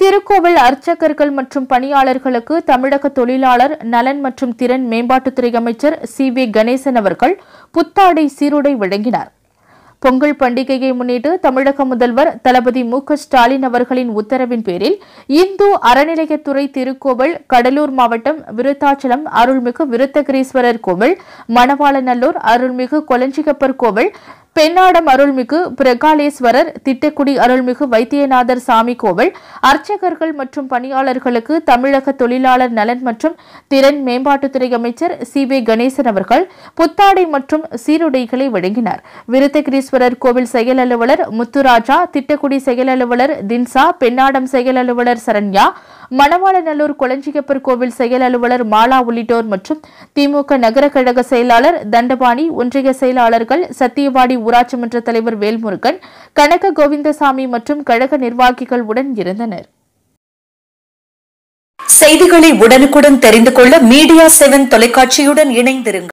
திருக்கோவில் அர்ச்சகர்கள் மற்றும் பணியாளர்களுக்கு தமிழக தொழிலாளர் நலன் மற்றும் திறன் மேம்பாட்டுத்துறை அமைச்சர் சி வி கணேசன் அவர்கள் புத்தாடை சீருடை வழங்கினார் பொங்கல் பண்டிகையை முன்னிட்டு தமிழக முதல்வர் தளபதி மு ஸ்டாலின் அவர்களின் உத்தரவின் பேரில் இந்து அறநிலையத்துறை திருக்கோவில் கடலூர் மாவட்டம் விருத்தாச்சலம் அருள்மிகு விருத்தகிரீஸ்வரர் கோவில் மணவாளநல்லூர் அருள்மிகு கொலஞ்சிகப்பர் கோவில் பெண்ணாடம் அருள்மிகு பிரகாலேஸ்வரர் திட்டக்குடி அருள்மிகு வைத்தியநாதர் சாமி கோவில் அர்ச்சகர்கள் மற்றும் பணியாளர்களுக்கு தமிழக தொழிலாளர் நலன் மற்றும் திறன் மேம்பாட்டுத்துறை அமைச்சர் சி வே கணேசன் அவர்கள் புத்தாடை மற்றும் சீருடைகளை வழங்கினார் விருத்தகிரீஸ்வரர் கோவில் செயல் அலுவலர் முத்துராஜா திட்டக்குடி செயல் அலுவலர் தின்சா பெண்ணாடம் செயல் அலுவலர் சரண்யா மணவாளநல்லூர் குளஞ்சிகப்பர் கோவில் செயல் அலுவலர் மாலா உள்ளிட்டோர் மற்றும் திமுக நகர கழக செயலாளர் தண்டபாணி ஒன்றிய செயலாளர்கள் சத்தியவாடி ஊராட்சி மன்ற தலைவர் வேல்முருகன் கனக கோவிந்தசாமி மற்றும் கழக நிர்வாகிகள் உடன் இருந்தனர் செய்திகளை உடனுக்குடன் தெரிந்து கொள்ள மீடியா செவன் தொலைக்காட்சியுடன் இணைந்திருங்கள்